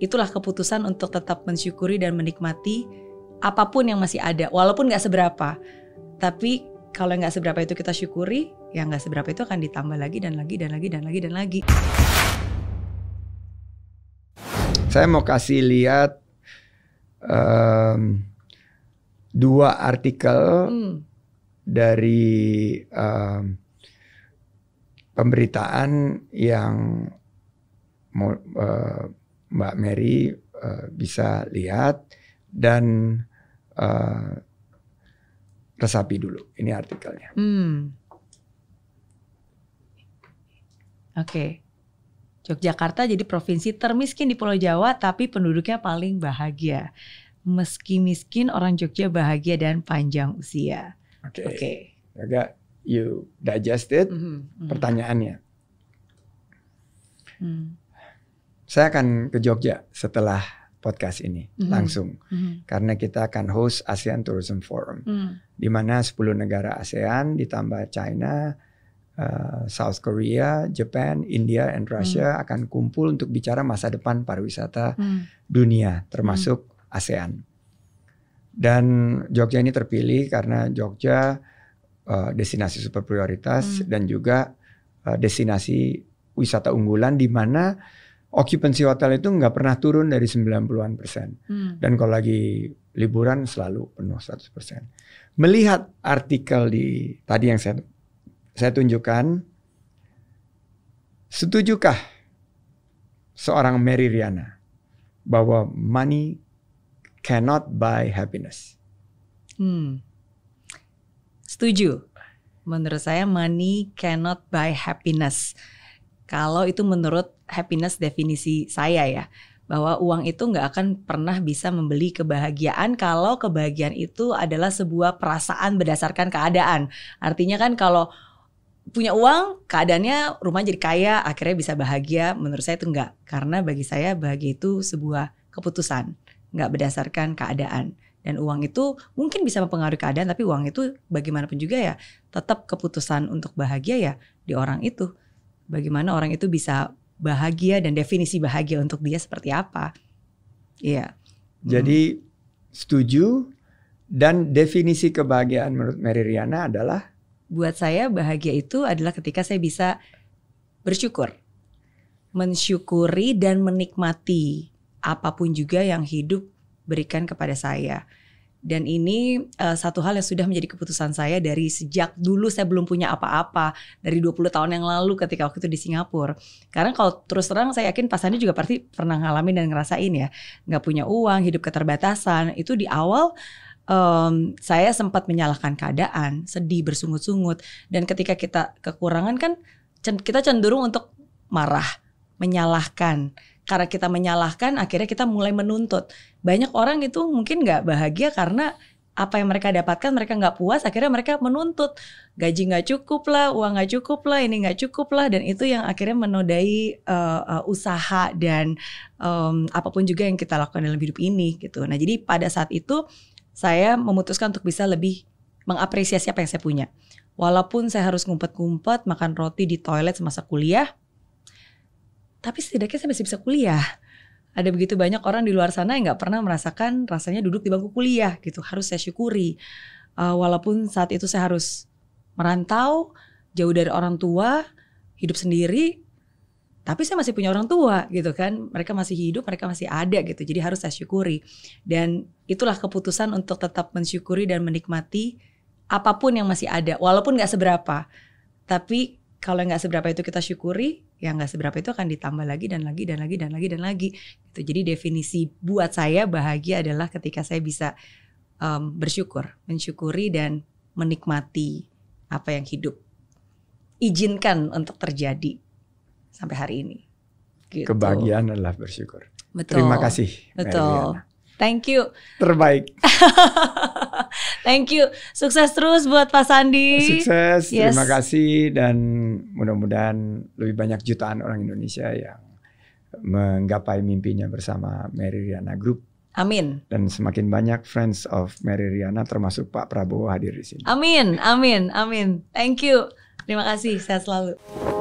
itulah keputusan untuk tetap mensyukuri dan menikmati apapun yang masih ada, walaupun nggak seberapa. Tapi kalau nggak seberapa itu kita syukuri, yang nggak seberapa itu akan ditambah lagi dan lagi dan lagi dan lagi dan lagi. Saya mau kasih lihat um, dua artikel hmm. dari um, pemberitaan yang uh, Mbak Mary uh, bisa lihat dan uh, resapi dulu. Ini artikelnya. Hmm. Oke. Okay. Yogyakarta jadi provinsi termiskin di Pulau Jawa tapi penduduknya paling bahagia. Meski miskin orang Jogja bahagia dan panjang usia. Oke. Okay. Okay. Agak you digested mm mm-hmm. mm-hmm. -hmm. pertanyaannya. Mm saya akan ke Jogja setelah podcast ini mm-hmm. langsung mm-hmm. karena kita akan host ASEAN Tourism Forum mm. di mana 10 negara ASEAN ditambah China, uh, South Korea, Japan, India and hmm. Russia mm. akan kumpul untuk bicara masa depan pariwisata mm. dunia hmm. termasuk mm. ASEAN. Dan Jogja ini terpilih karena Jogja uh, destinasi super prioritas mm. dan juga uh, destinasi wisata unggulan di mana occupancy hotel itu nggak pernah turun dari 90-an persen. Hmm. Dan kalau lagi liburan selalu penuh 100 persen. Melihat artikel di tadi yang saya saya tunjukkan, setujukah seorang Mary Riana bahwa money cannot buy happiness? Hmm. Setuju. Menurut saya money cannot buy happiness kalau itu menurut happiness definisi saya ya, bahwa uang itu nggak akan pernah bisa membeli kebahagiaan kalau kebahagiaan itu adalah sebuah perasaan berdasarkan keadaan. Artinya kan kalau punya uang, keadaannya rumah jadi kaya, akhirnya bisa bahagia. Menurut saya itu enggak. Karena bagi saya bahagia itu sebuah keputusan, nggak berdasarkan keadaan. Dan uang itu mungkin bisa mempengaruhi keadaan, tapi uang itu bagaimanapun juga ya tetap keputusan untuk bahagia ya di orang itu bagaimana orang itu bisa bahagia dan definisi bahagia untuk dia seperti apa. Iya. Jadi hmm. setuju dan definisi kebahagiaan menurut Mary Riana adalah buat saya bahagia itu adalah ketika saya bisa bersyukur, mensyukuri dan menikmati apapun juga yang hidup berikan kepada saya. Dan ini uh, satu hal yang sudah menjadi keputusan saya dari sejak dulu saya belum punya apa-apa dari 20 tahun yang lalu ketika waktu itu di Singapura. Karena kalau terus terang saya yakin pasannya juga pasti pernah ngalamin dan ngerasain ya, nggak punya uang, hidup keterbatasan. Itu di awal um, saya sempat menyalahkan keadaan, sedih bersungut-sungut dan ketika kita kekurangan kan kita cenderung untuk marah, menyalahkan karena kita menyalahkan akhirnya kita mulai menuntut banyak orang itu mungkin nggak bahagia karena apa yang mereka dapatkan mereka nggak puas akhirnya mereka menuntut gaji nggak cukup lah uang nggak cukup lah ini nggak cukup lah dan itu yang akhirnya menodai uh, uh, usaha dan um, apapun juga yang kita lakukan dalam hidup ini gitu nah jadi pada saat itu saya memutuskan untuk bisa lebih mengapresiasi apa yang saya punya walaupun saya harus ngumpet-ngumpet makan roti di toilet semasa kuliah tapi setidaknya saya masih bisa kuliah ada begitu banyak orang di luar sana yang nggak pernah merasakan rasanya duduk di bangku kuliah gitu harus saya syukuri uh, walaupun saat itu saya harus merantau jauh dari orang tua hidup sendiri tapi saya masih punya orang tua gitu kan mereka masih hidup mereka masih ada gitu jadi harus saya syukuri dan itulah keputusan untuk tetap mensyukuri dan menikmati apapun yang masih ada walaupun nggak seberapa tapi kalau nggak seberapa itu kita syukuri, ya nggak seberapa itu akan ditambah lagi dan lagi dan lagi dan lagi dan lagi. Gitu. Jadi definisi buat saya bahagia adalah ketika saya bisa um, bersyukur, mensyukuri dan menikmati apa yang hidup. Izinkan untuk terjadi sampai hari ini. Gitu. Kebahagiaan adalah bersyukur. Betul. Terima kasih. Betul. Mariana. Thank you. Terbaik. Thank you. Sukses terus buat Pak Sandi. Sukses. Yes. Terima kasih dan mudah-mudahan lebih banyak jutaan orang Indonesia yang menggapai mimpinya bersama Mary Riana Group. Amin. Dan semakin banyak friends of Mary Riana termasuk Pak Prabowo hadir di sini. Amin, amin, amin. Thank you. Terima kasih. Sehat selalu.